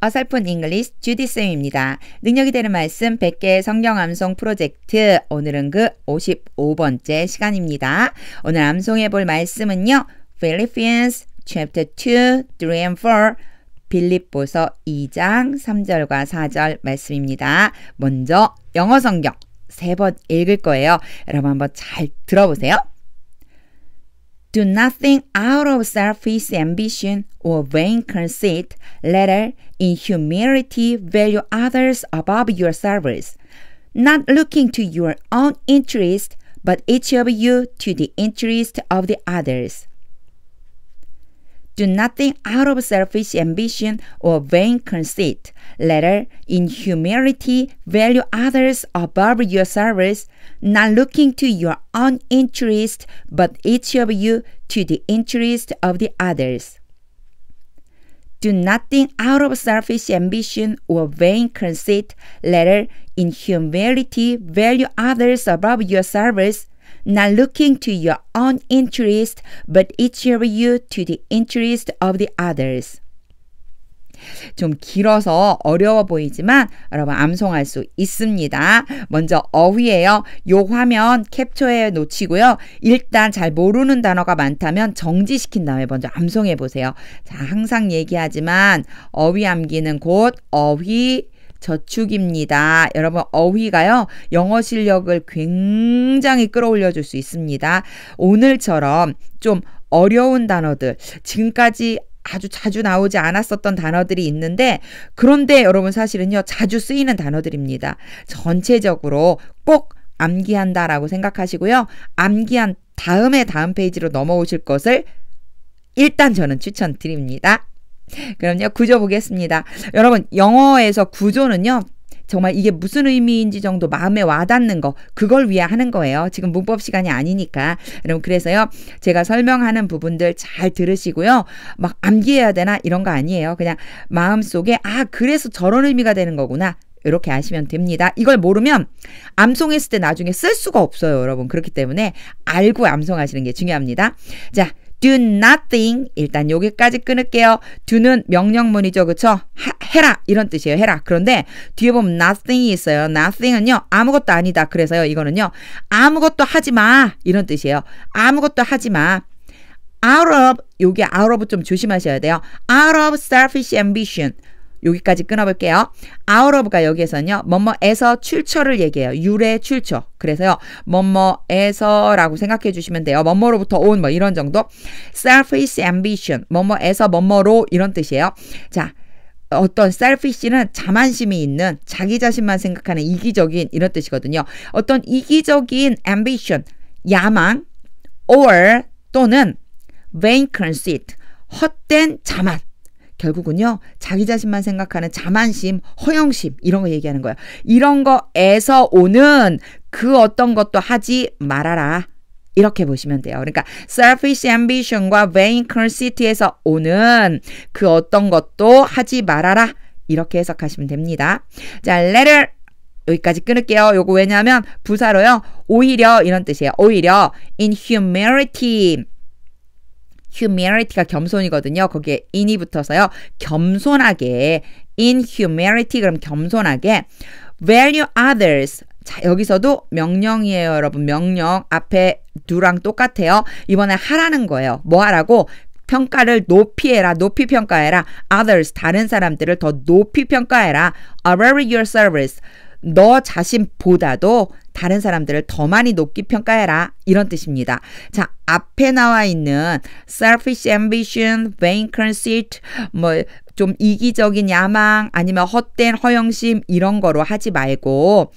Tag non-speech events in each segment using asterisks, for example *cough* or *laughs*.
어설픈 잉글리스 주디쌤입니다. 능력이 되는 말씀 100개 의 성경 암송 프로젝트 오늘은 그 55번째 시간입니다. 오늘 암송해 볼 말씀은요. Philippians chapter 2, 3 and 4 빌립보서 2장 3절과 4절 말씀입니다. 먼저 영어 성경 세 번 읽을 거예요. 여러분 한번 잘 들어보세요. Do nothing out of selfish ambition or vain conceit. Rather, in humility, value others above yourselves, not looking to your own interest, but each of you to the interest of the others. Do nothing out of selfish ambition or vain conceit. Rather, in humility, value others above yourselves, not looking to your own interest, but each of you to the interest of the others. Do nothing out of selfish ambition or vain conceit. Rather, in humility, value others above yourselves, not looking to your own interest, but each of you to the interest of the others. 좀 길어서 어려워 보이지만 여러분 암송할 수 있습니다. 먼저 어휘예요. 요 화면 캡처해 놓치고요. 일단 잘 모르는 단어가 많다면 정지시킨 다음에 먼저 암송해 보세요. 자, 항상 얘기하지만 어휘 암기는 곧 어휘 저축입니다. 여러분 어휘가요. 영어 실력을 굉장히 끌어올려 줄 수 있습니다. 오늘처럼 좀 어려운 단어들 지금까지 아주 자주 나오지 않았었던 단어들이 있는데 그런데 여러분 사실은요 자주 쓰이는 단어들입니다. 전체적으로 꼭 암기한다라고 생각하시고요. 암기한 다음에 다음 페이지로 넘어오실 것을 일단 저는 추천드립니다. 그럼요. 구조 보겠습니다. 여러분, 영어에서 구조는요. 정말 이게 무슨 의미인지 정도 마음에 와닿는 거 그걸 위해 하는 거예요. 지금 문법 시간이 아니니까 여러분 그래서요 제가 설명하는 부분들 잘 들으시고요 막 암기해야 되나 이런 거 아니에요. 그냥 마음 속에 아 그래서 저런 의미가 되는 거구나. 이렇게 아시면 됩니다. 이걸 모르면 암송했을 때 나중에 쓸 수가 없어요, 여러분. 그렇기 때문에 알고 암송하시는 게 중요합니다. 자, do nothing 일단 여기까지 끊을게요. do는 명령문이죠. 그쵸? 하, 해라 이런 뜻이에요. 해라. 그런데 뒤에 보면 nothing이 있어요. nothing은요. 아무것도 아니다. 그래서요. 이거는요. 아무것도 하지 마 이런 뜻이에요. 아무것도 하지 마. out of 요게 out of 좀 조심하셔야 돼요. out of selfish ambition 여기까지 끊어볼게요. out of가 여기에서는요. 뭐뭐에서 출처를 얘기해요. 유래 출처. 그래서요. 뭐뭐에서라고 생각해 주시면 돼요. 뭐뭐로부터 온 뭐 이런 정도. selfish ambition. 뭐뭐에서 뭐뭐로 이런 뜻이에요. 자, 어떤 셀피시는 자만심이 있는 자기 자신만 생각하는 이기적인 이런 뜻이거든요. 어떤 이기적인 ambition, 야망 or 또는 vain conceit, 헛된 자만 결국은요 자기 자신만 생각하는 자만심, 허영심 이런 거 얘기하는 거예요. 이런 거에서 오는 그 어떤 것도 하지 말아라. 이렇게 보시면 돼요. 그러니까 selfish ambition과 vain conceitt에서 오는 그 어떤 것도 하지 말아라. 이렇게 해석하시면 됩니다. 자, letter 여기까지 끊을게요. 요거 왜냐하면 부사로요. 오히려 이런 뜻이에요. 오히려 inhumanity humanity가 겸손이거든요. 거기에 in이 붙어서요. 겸손하게 in humanity 그럼 겸손하게 value others 자, 여기서도 명령이에요, 여러분. 명령 앞에 두랑 똑같아요. 이번에 하라는 거예요. 뭐 하라고? 평가를 높이 해라, 높이 평가해라. others, 다른 사람들을 더 높이 평가해라. a v a l your service. 너 자신보다도 다른 사람들을 더 많이 높게 평가해라. 이런 뜻입니다. 자, 앞에 나와 있는 selfish ambition, vain conceit, 뭐, 좀 이기적인 야망, 아니면 헛된 허영심, 이런 거로 하지 말고,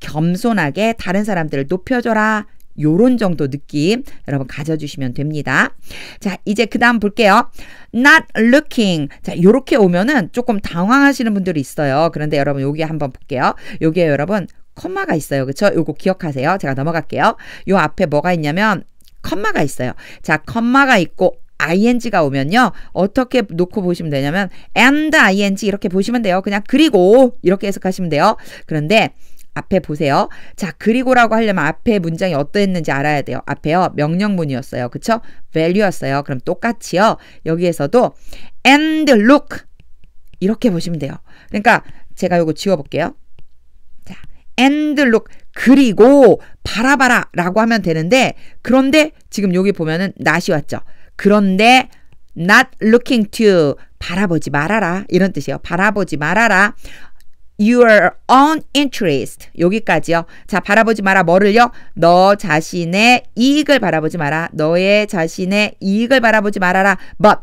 겸손하게 다른 사람들을 높여줘라. 요런 정도 느낌 여러분 가져주시면 됩니다. 자, 이제 그 다음 볼게요. not looking. 자, 요렇게 오면은 조금 당황하시는 분들이 있어요. 그런데 여러분 여기 한번 볼게요. 여기에 여러분 컴마가 있어요. 그쵸? 요거 기억하세요. 제가 넘어갈게요. 요 앞에 뭐가 있냐면 컴마가 있어요. 자, 컴마가 있고 ing가 오면요. 어떻게 놓고 보시면 되냐면 and ing 이렇게 보시면 돼요. 그냥 그리고 이렇게 해석하시면 돼요. 그런데 앞에 보세요. 자, 그리고라고 하려면 앞에 문장이 어떠했는지 알아야 돼요. 앞에요. 명령문이었어요. 그쵸? value였어요. 그럼 똑같이요. 여기에서도 and look. 이렇게 보시면 돼요. 그러니까 제가 이거 지워볼게요. 자, and look. 그리고 바라바라 라고 하면 되는데 그런데 지금 여기 보면은 not이 왔죠. 그런데 not looking to 바라보지 말아라 이런 뜻이에요. 바라보지 말아라. your own interest 여기까지요. 자 바라보지 마라 뭐를요? 너 자신의 이익을 바라보지 마라. 너의 자신의 이익을 바라보지 말아라. But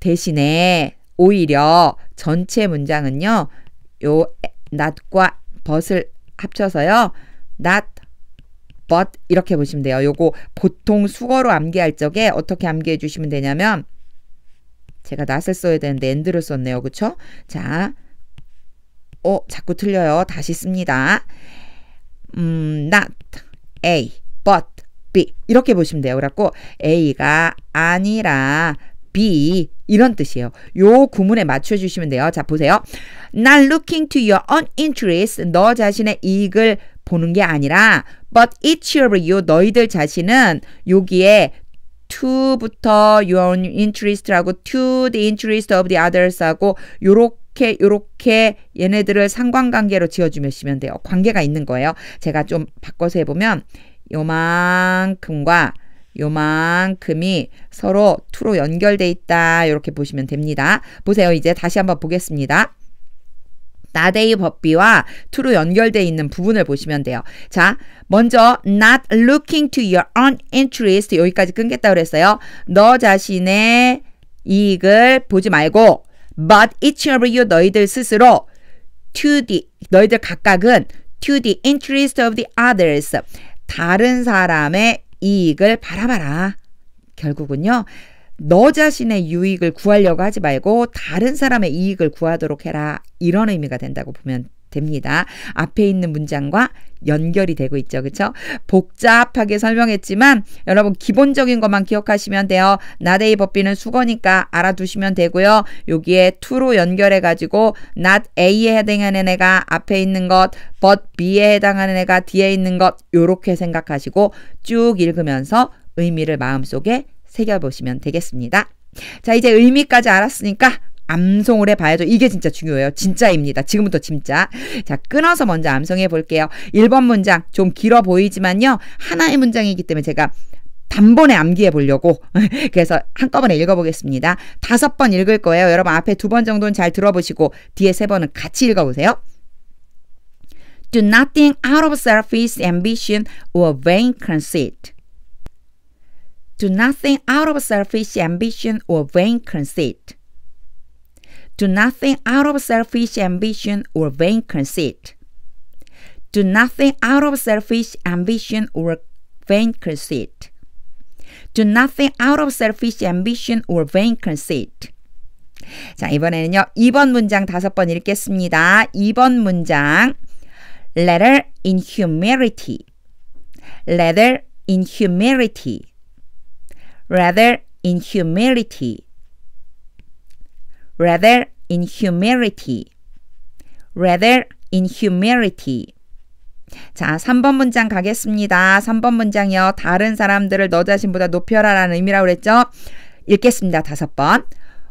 대신에 오히려 전체 문장은요. 요 not과 but을 합쳐서요. not but 이렇게 보시면 돼요. 요거 보통 수거로 암기할 적에 어떻게 암기해 주시면 되냐면 제가 not을 써야 되는데 end를 썼네요. 그쵸? 자 어, 자꾸 틀려요. 다시 씁니다. 음, not A, but B. 이렇게 보시면 돼요. 그래갖고 A가 아니라 B 이런 뜻이에요. 요 구문에 맞춰 주시면 돼요. 자, 보세요. Not looking to your own interest. 너 자신의 이익을 보는 게 아니라 but each of you 너희들 자신은 여기에 to부터 your own interest라고 to the interest of the others 하고 요렇게 요렇게 요렇게 얘네들을 상관관계로 지어주시면 돼요. 관계가 있는 거예요. 제가 좀 바꿔서 해보면 요만큼과 요만큼이 서로 투로 연결돼 있다. 이렇게 보시면 됩니다. 보세요. 이제 다시 한번 보겠습니다. 나데이 법비와 투로 연결돼 있는 부분을 보시면 돼요. 자, 먼저 not looking to your own interest 여기까지 끊겠다 그랬어요. 너 자신의 이익을 보지 말고 but each of you 너희들 스스로 to the 너희들 각각은 to the interest of the others 다른 사람의 이익을 바라봐라. 결국은요. 너 자신의 유익을 구하려고 하지 말고 다른 사람의 이익을 구하도록 해라. 이런 의미가 된다고 보면 됩니다. 앞에 있는 문장과 연결이 되고 있죠. 그렇죠? 복잡하게 설명했지만 여러분 기본적인 것만 기억하시면 돼요. 나데이 법비는 수거니까 알아두시면 되고요. 여기에 to로 연결해 가지고 not A에 해당하는 애가 앞에 있는 것, but B에 해당하는 애가 뒤에 있는 것 요렇게 생각하시고 쭉 읽으면서 의미를 마음속에 새겨 보시면 되겠습니다. 자, 이제 의미까지 알았으니까 암송을 해봐야죠. 이게 진짜 중요해요. 진짜입니다. 지금부터 진짜. 자, 끊어서 먼저 암송해 볼게요. 1번 문장 좀 길어 보이지만요. 하나의 문장이기 때문에 제가 단번에 암기해 보려고 *laughs* 그래서 한꺼번에 읽어보겠습니다. 다섯 번 읽을 거예요. 여러분 앞에 두 번 정도는 잘 들어보시고 뒤에 세 번은 같이 읽어보세요. Do nothing out of selfish ambition or vain conceit. Do nothing out of selfish ambition or vain conceit. Do nothing out of selfish ambition or vain conceit. Do nothing out of selfish ambition or vain conceit. Do nothing out of selfish ambition or vain conceit. 자, 이번에는요. 2번 문장 다섯 번 읽겠습니다. 2번 문장. Letter in humility. Letter in humility. Rather in humility. rather inhumanity, rather inhumanity. 자, 3번 문장 가겠습니다. 3번 문장이요. 다른 사람들을 너 자신보다 높여라라는 의미라고 그랬죠? 읽겠습니다. 다섯 번.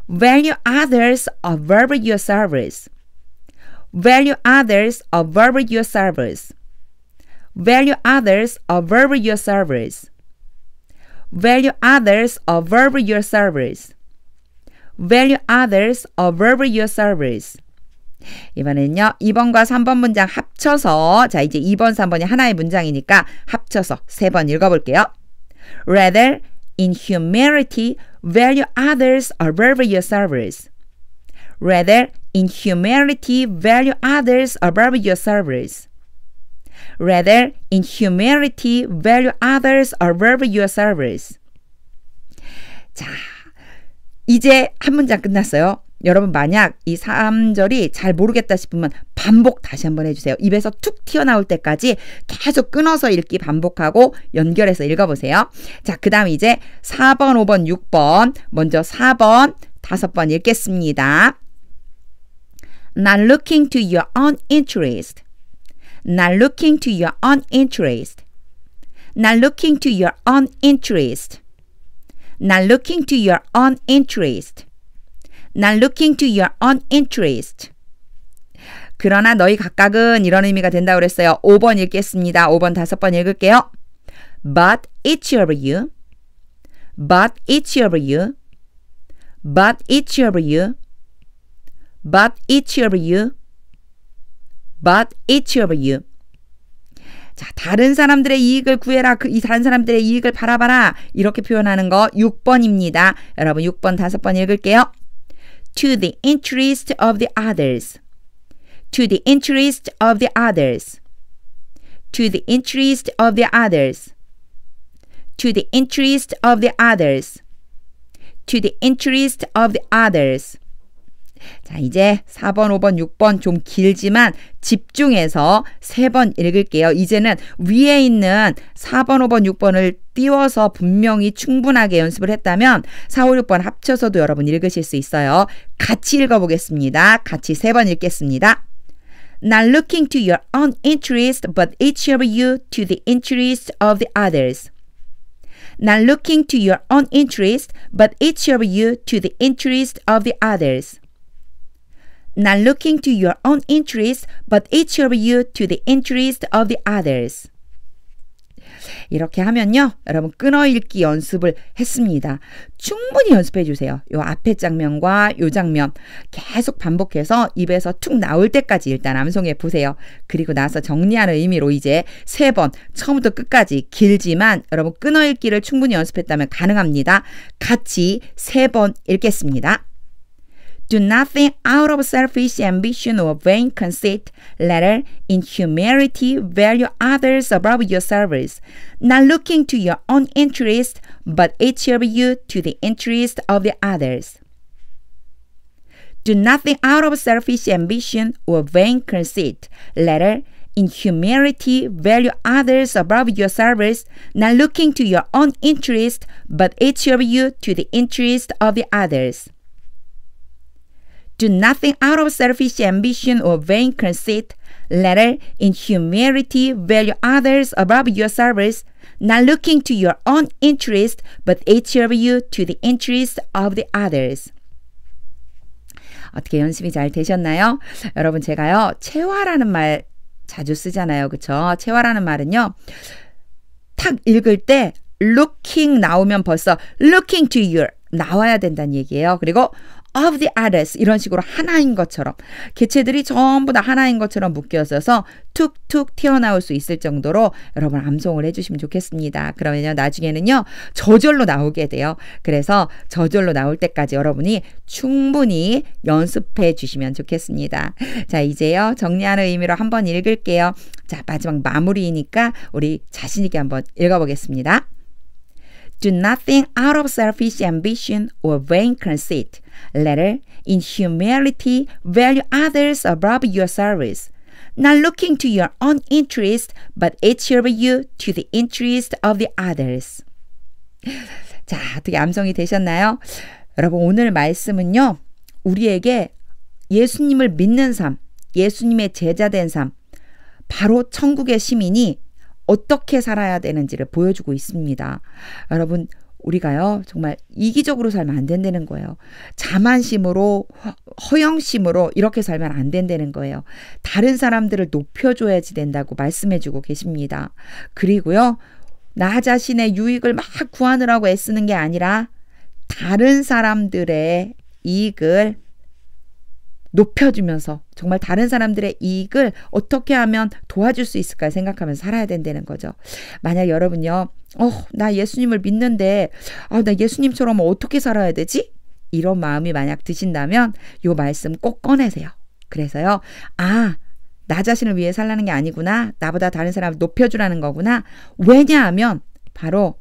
Value others above your service. Value others above your service. Value others above your service. Value others above your service. value others above your service. 이번에는요. 2번과 3번 문장 합쳐서 자 이제 2번, 3번이 하나의 문장이니까 합쳐서 3번 읽어볼게요. Rather, in humanity, value others above your service. Rather, in humanity, value others above your service. Rather, in humanity, value others above your service. 자, 이제 한 문장 끝났어요. 여러분 만약 이 3절이 잘 모르겠다 싶으면 반복 다시 한번 해주세요. 입에서 툭 튀어나올 때까지 계속 끊어서 읽기 반복하고 연결해서 읽어보세요. 자, 그 다음 이제 4번, 5번, 6번 먼저 4번, 5번 읽겠습니다. Not looking to your own interest. Not looking to your own interest. Not looking to your own interest. not looking to your own interest. not looking to your own interest. 그러나 너희 각각은 이런 의미가 된다고 그랬어요. 5번 읽겠습니다. 5번 다섯 번 읽을게요. But it's your you. But it's y o u you. But it's y o u you. But it's y o u you. But it's your you. 자, 다른 사람들의 이익을 구해라. 그, 이 다른 사람들의 이익을 바라봐라. 이렇게 표현하는 거 6번입니다. 여러분 6번 다섯 번 읽을게요. To the interest of the others. To the interest of the others. To the interest of the others. To the interest of the others. To the interest of the others. 자, 이제 4번, 5번, 6번 좀 길지만 집중해서 3번 읽을게요. 이제는 위에 있는 4번, 5번, 6번을 띄워서 분명히 충분하게 연습을 했다면 4, 5, 6번 합쳐서도 여러분 읽으실 수 있어요. 같이 읽어보겠습니다. 같이 3번 읽겠습니다. Not looking to your own interest, but each of you to the interest of the others. Not looking to your own interest, but each of you to the interest of the others. not looking to your own interest, but each of you to the interest of the others. 이렇게 하면요. 여러분 끊어 읽기 연습을 했습니다. 충분히 연습해 주세요. 요 앞에 장면과 요 장면 계속 반복해서 입에서 툭 나올 때까지 일단 암송해 보세요. 그리고 나서 정리하는 의미로 이제 세 번 처음부터 끝까지 길지만 여러분 끊어 읽기를 충분히 연습했다면 가능합니다. 같이 세 번 읽겠습니다. Do nothing out of selfish ambition or vain conceit. Rather, in humility, value others above yourselves, not looking to your own interest, but each of you to the interest of the others. Do nothing out of selfish ambition or vain conceit. Rather, in humility, value others above yourselves, not looking to your own interest, but each of you to the interest of the others. Do nothing out of selfish ambition or vain conceit. Rather, in humility, value others above yourselves, not looking to your own interest, but each of you to the interest of the others. 어떻게 연습이 잘 되셨나요? 여러분 제가요 체화라는 말 자주 쓰잖아요, 그쵸? 체화라는 말은요 탁 읽을 때 looking 나오면 벌써 looking to you 나와야 된다는 얘기예요. 그리고 of the a r t i s 이런 식으로 하나인 것처럼 개체들이 전부 다 하나인 것처럼 묶여서서 툭툭 튀어나올 수 있을 정도로 여러분 암송을 해주시면 좋겠습니다. 그러면요 나중에는요 저절로 나오게 돼요. 그래서 저절로 나올 때까지 여러분이 충분히 연습해 주시면 좋겠습니다. 자 이제요 정리하는 의미로 한번 읽을게요. 자 마지막 마무리이니까 우리 자신 있게 한번 읽어보겠습니다. Do nothing out of selfish ambition or vain conceit. Latter, in humility, value others above your service. Not looking to your own interest, but it should be you to the interest of the others. 자, 어떻게 암송이 되셨나요? 여러분, 오늘 말씀은요, 우리에게 예수님을 믿는 삶, 예수님의 제자된 삶, 바로 천국의 시민이 어떻게 살아야 되는지를 보여주고 있습니다. 여러분, 우리가요, 정말 이기적으로 살면 안 된다는 거예요. 자만심으로, 허영심으로 이렇게 살면 안 된다는 거예요. 다른 사람들을 높여줘야지 된다고 말씀해주고 계십니다. 그리고요, 나 자신의 유익을 막 구하느라고 애쓰는 게 아니라 다른 사람들의 이익을 높여주면서 정말 다른 사람들의 이익을 어떻게 하면 도와줄 수 있을까 생각하면서 살아야 된다는 거죠. 만약 여러분요, 어, 나 예수님을 믿는데, 아, 나 예수님처럼 어떻게 살아야 되지? 이런 마음이 만약 드신다면 요 말씀 꼭 꺼내세요. 그래서요, 아, 나 자신을 위해 살라는 게 아니구나. 나보다 다른 사람을 높여주라는 거구나. 왜냐하면 바로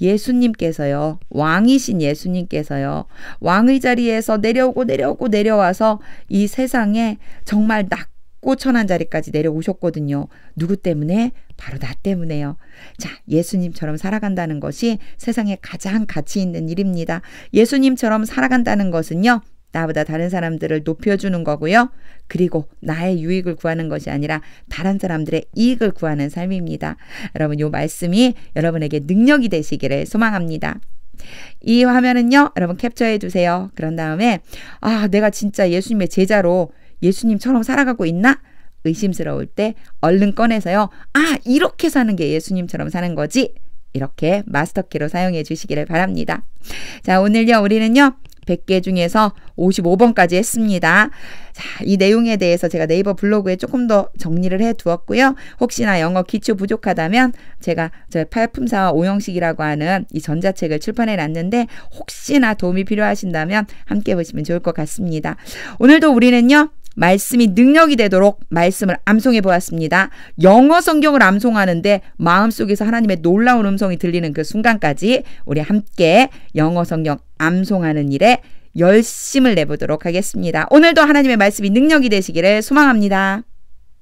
예수님께서요. 왕이신 예수님께서요. 왕의 자리에서 내려오고 내려오고 내려와서 이 세상에 정말 낮고 천한 자리까지 내려오셨거든요. 누구 때문에? 바로 나 때문에요. 자, 예수님처럼 살아간다는 것이 세상에 가장 가치 있는 일입니다. 예수님처럼 살아간다는 것은요. 나보다 다른 사람들을 높여주는 거고요. 그리고 나의 유익을 구하는 것이 아니라 다른 사람들의 이익을 구하는 삶입니다. 여러분, 이 말씀이 여러분에게 능력이 되시기를 소망합니다. 이 화면은요, 여러분 캡처해 두세요. 그런 다음에, 아, 내가 진짜 예수님의 제자로 예수님처럼 살아가고 있나? 의심스러울 때 얼른 꺼내서요, 아, 이렇게 사는 게 예수님처럼 사는 거지. 이렇게 마스터키로 사용해 주시기를 바랍니다. 자, 오늘요, 우리는요, 100개 중에서 55번까지 했습니다. 자, 이 내용에 대해서 제가 네이버 블로그에 조금 더 정리를 해 두었고요. 혹시나 영어 기초 부족하다면 제가 저희 팔품사와 오형식이라고 하는 이 전자책을 출판해 놨는데 혹시나 도움이 필요하신다면 함께 보시면 좋을 것 같습니다. 오늘도 우리는요. 말씀이 능력이 되도록 말씀을 암송해 보았습니다. 영어 성경을 암송하는데 마음속에서 하나님의 놀라운 음성이 들리는 그 순간까지 우리 함께 영어 성경 암송하는 일에 열심을 내보도록 하겠습니다. 오늘도 하나님의 말씀이 능력이 되시기를 소망합니다.